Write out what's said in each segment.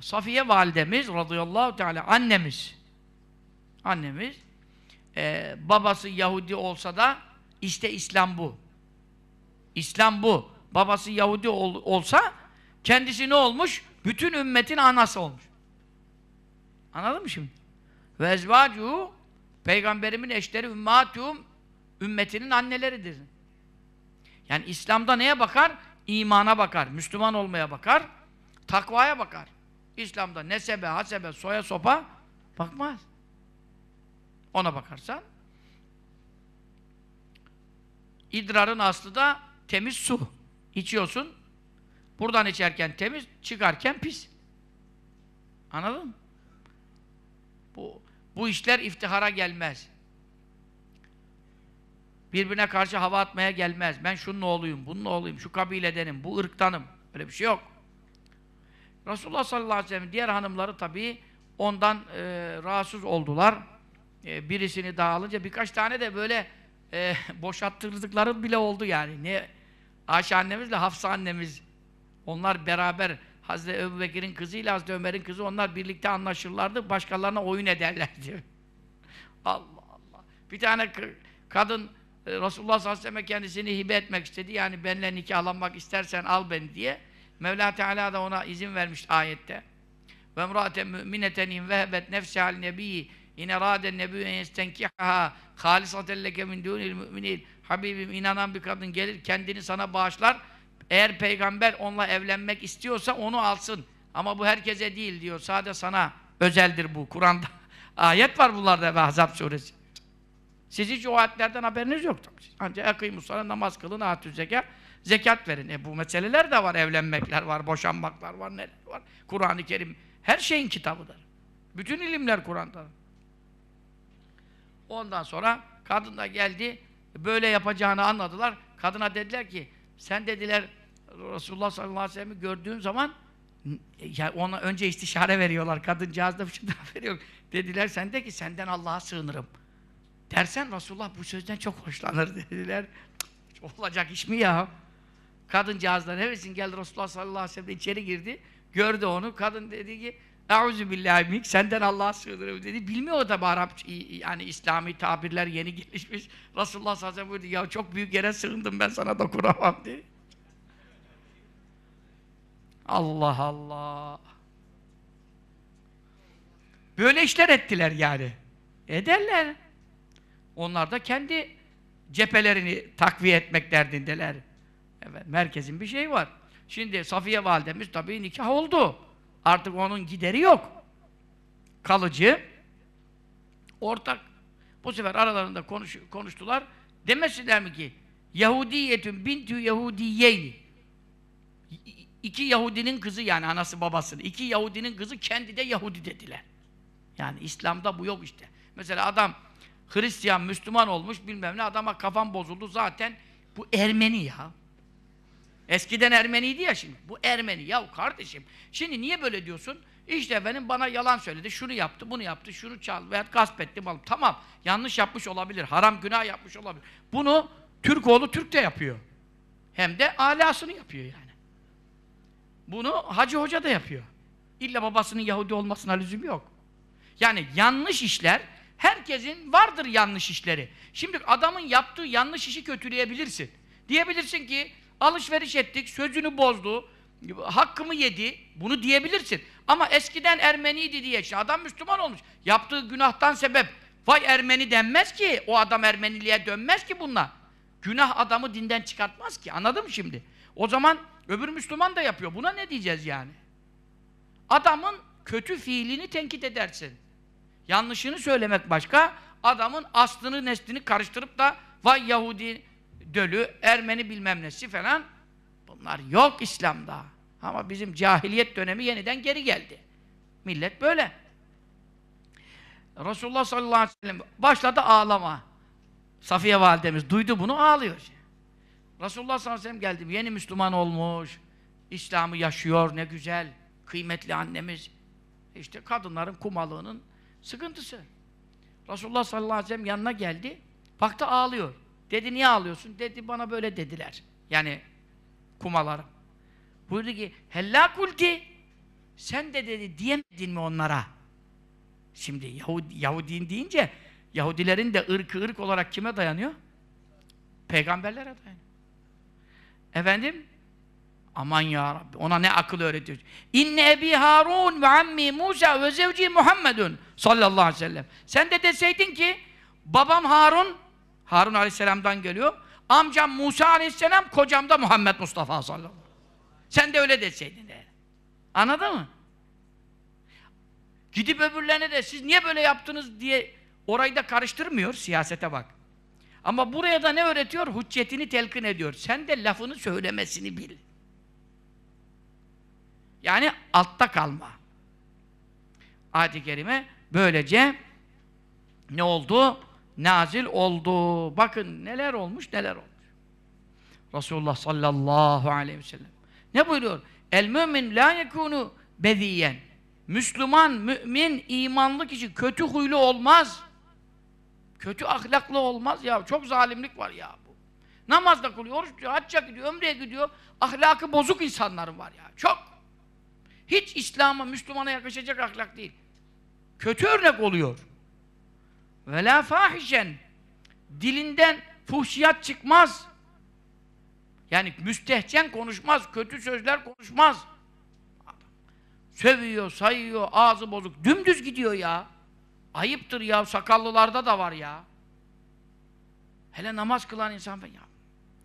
Safiye validemiz radıyallahu teala annemiz annemiz e, babası Yahudi olsa da işte İslam bu. İslam bu. Babası Yahudi ol, olsa kendisi ne olmuş? Bütün ümmetin anası olmuş. Anladın mı şimdi? Ve ezvacu peygamberimin eşleri ümmatum ümmetinin anneleridir. Yani İslam'da neye bakar? İmana bakar, Müslüman olmaya bakar, takvaya bakar. İslam'da nesebe, hasebe, soya sopa bakmaz. Ona bakarsan idrarın aslı da temiz su. İçiyorsun. Buradan içerken temiz, çıkarken pis. Anladın mı? Bu, bu işler iftihara gelmez. Birbirine karşı hava atmaya gelmez. Ben şunun oğluyum, bunun oğluyum, şu kabiledenim, bu ırktanım. Öyle bir şey yok. Resulullah sallallahu aleyhi ve sellem diğer hanımları tabii ondan e, rahatsız oldular. E, birisini dağılınca birkaç tane de böyle e, boşattırdıkları bile oldu yani. Ne Ayşe annemizle Hafsa annemiz onlar beraber Hazreti Ebu Bekir'in kızıyla Hazreti Ömer'in kızı onlar birlikte anlaşırlardı. Başkalarına oyun ederlerdi. Allah Allah. Bir tane kadın e, Resulullah sallallahu aleyhi ve sellem kendisini hibe etmek istedi. Yani benimle nikahlanmak istersen al beni diye. Mevla Teala da ona izin vermiş ayette. Ve emraten mümineten in vehebet nefsi al nebiyyi in eraden nebiyyen yestenkihaha halisaten leke min dunil müminil. Habibim inanan bir kadın gelir kendini sana bağışlar. Eğer peygamber onunla evlenmek istiyorsa onu alsın. Ama bu herkese değil diyor. Sadece sana özeldir bu. Kur'an'da ayet var bunlarda ve Ahzab suresi. Siz hiç o ayetlerden haberiniz yoktu. Ancak ekıymuslara namaz kılın, atü zekat, zekat verin. E bu meseleler de var, evlenmekler var, boşanmaklar var, neler var. Kur'an-ı Kerim her şeyin kitabıdır. Bütün ilimler Kur'an'da. Ondan sonra kadın da geldi, böyle yapacağını anladılar. Kadına dediler ki, sen dediler Resulullah sallallahu aleyhi ve sellem'i gördüğün zaman e, ya ona önce istişare veriyorlar. Kadıncağız da bir şey veriyor. Dediler sen de ki senden Allah'a sığınırım dersen Resulullah bu sözden çok hoşlanır dediler. Olacak iş mi ya? Kadıncağızdan hevesin geldi Resulullah sallallahu aleyhi ve sellem içeri girdi. Gördü onu. Kadın dedi ki Euzu billahi mik senden Allah'a sığınırım dedi. Bilmiyor da Arap yani İslami tabirler yeni gelişmiş. Resulullah sallallahu aleyhi ve sellem buyurdu ya çok büyük yere sığındım ben sana dokunamam dedi. Allah Allah. Böyle işler ettiler yani. Ederler. Onlar da kendi cephelerini takviye etmek derdindeler. Evet, merkezin bir şeyi var. Şimdi Safiye validemiz tabii nikah oldu. Artık onun gideri yok. Kalıcı. Ortak. Bu sefer aralarında konuş, konuştular. Demesinler mi ki Yahudiyetün bintü Yahudiyeyni İki Yahudinin kızı yani anası babasını. iki Yahudinin kızı kendi de Yahudi dediler. Yani İslam'da bu yok işte. Mesela adam Hristiyan, Müslüman olmuş bilmem ne adama kafam bozuldu zaten bu Ermeni ya. Eskiden Ermeniydi ya şimdi. Bu Ermeni. Ya kardeşim şimdi niye böyle diyorsun? İşte benim bana yalan söyledi, şunu yaptı, bunu yaptı, şunu çaldı veya gasp etti malım. Tamam, yanlış yapmış olabilir, haram günah yapmış olabilir. Bunu Türk oğlu Türk de yapıyor. Hem de alasını yapıyor yani. Bunu Hacı Hoca da yapıyor. İlla babasının Yahudi olmasına lüzum yok. Yani yanlış işler Herkesin vardır yanlış işleri. Şimdi adamın yaptığı yanlış işi kötüleyebilirsin. Diyebilirsin ki alışveriş ettik, sözünü bozdu, hakkımı yedi. Bunu diyebilirsin. Ama eskiden Ermeniydi diye. Şimdi adam Müslüman olmuş. Yaptığı günahtan sebep. Vay Ermeni denmez ki. O adam Ermeniliğe dönmez ki bununla. Günah adamı dinden çıkartmaz ki. Anladın mı şimdi? O zaman öbür Müslüman da yapıyor. Buna ne diyeceğiz yani? Adamın kötü fiilini tenkit edersin. Yanlışını söylemek başka, adamın aslını neslini karıştırıp da vay Yahudi dölü, Ermeni bilmem nesi falan bunlar yok İslam'da. Ama bizim cahiliyet dönemi yeniden geri geldi. Millet böyle. Resulullah sallallahu aleyhi ve sellem başladı ağlama. Safiye validemiz duydu bunu ağlıyor. Resulullah sallallahu aleyhi ve sellem geldi. Yeni Müslüman olmuş. İslam'ı yaşıyor ne güzel. Kıymetli annemiz. İşte kadınların kumalığının Sıkıntısı. Resulullah sallallahu aleyhi ve sellem yanına geldi. Baktı ağlıyor. Dedi niye ağlıyorsun? Dedi bana böyle dediler. Yani kumalar. Buyurdu ki hellakulti sen de dedi diyemedin mi onlara? Şimdi Yahudi, Yahudin deyince Yahudilerin de ırkı ırk olarak kime dayanıyor? Peygamberlere dayanıyor. Efendim Aman ya Rabbi. Ona ne akıl öğretiyor. İnne ebi Harun ve ammi Musa ve zevci Muhammedun sallallahu aleyhi ve sellem. Sen de deseydin ki babam Harun Harun aleyhisselamdan geliyor. Amcam Musa aleyhisselam, kocam da Muhammed Mustafa sallallahu aleyhi ve sellem. Sen de öyle deseydin de. Anladın mı? Gidip öbürlerine de siz niye böyle yaptınız diye orayı da karıştırmıyor siyasete bak. Ama buraya da ne öğretiyor? Hüccetini telkin ediyor. Sen de lafını söylemesini bil. Yani altta kalma. Ayet-i Kerime böylece ne oldu? Nazil oldu. Bakın neler olmuş neler olmuş. Resulullah sallallahu aleyhi ve sellem. Ne buyuruyor? El mümin la yekunu bediyen. Müslüman, mümin, imanlı kişi kötü huylu olmaz. Kötü ahlaklı olmaz ya. Çok zalimlik var ya bu. Namazda kılıyor, oruç tutuyor, hacca gidiyor, ömreye gidiyor. Ahlakı bozuk insanların var ya. Çok. Hiç İslam'a, Müslümana yakışacak ahlak değil. Kötü örnek oluyor. Ve la fahişen dilinden fuhşiyat çıkmaz. Yani müstehcen konuşmaz, kötü sözler konuşmaz. Sövüyor, sayıyor, ağzı bozuk. Dümdüz gidiyor ya. Ayıptır ya, sakallılarda da var ya. Hele namaz kılan insan ya.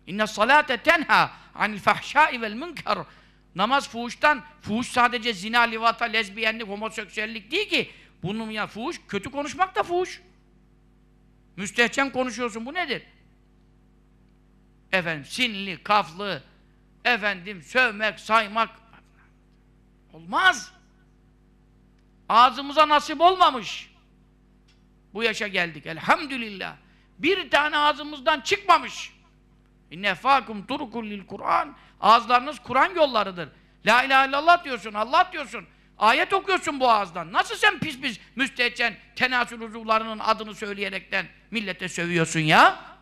İnne salate tenha anil fahşai vel münker Namaz fuhuştan, fuhuş sadece zina, livata, lezbiyenlik, homoseksüellik değil ki. Bunun ya fuhuş, kötü konuşmak da fuhuş. Müstehcen konuşuyorsun, bu nedir? Efendim, sinli, kaflı, efendim, sövmek, saymak. Olmaz. Ağzımıza nasip olmamış. Bu yaşa geldik, elhamdülillah. Bir tane ağzımızdan çıkmamış. İnnefakum turukul lil Kur'an. Ağızlarınız Kur'an yollarıdır. La ilahe illallah diyorsun, Allah diyorsun. Ayet okuyorsun bu ağızdan. Nasıl sen pis pis müstehcen tenasül uzuvlarının adını söyleyerekten millete sövüyorsun ya?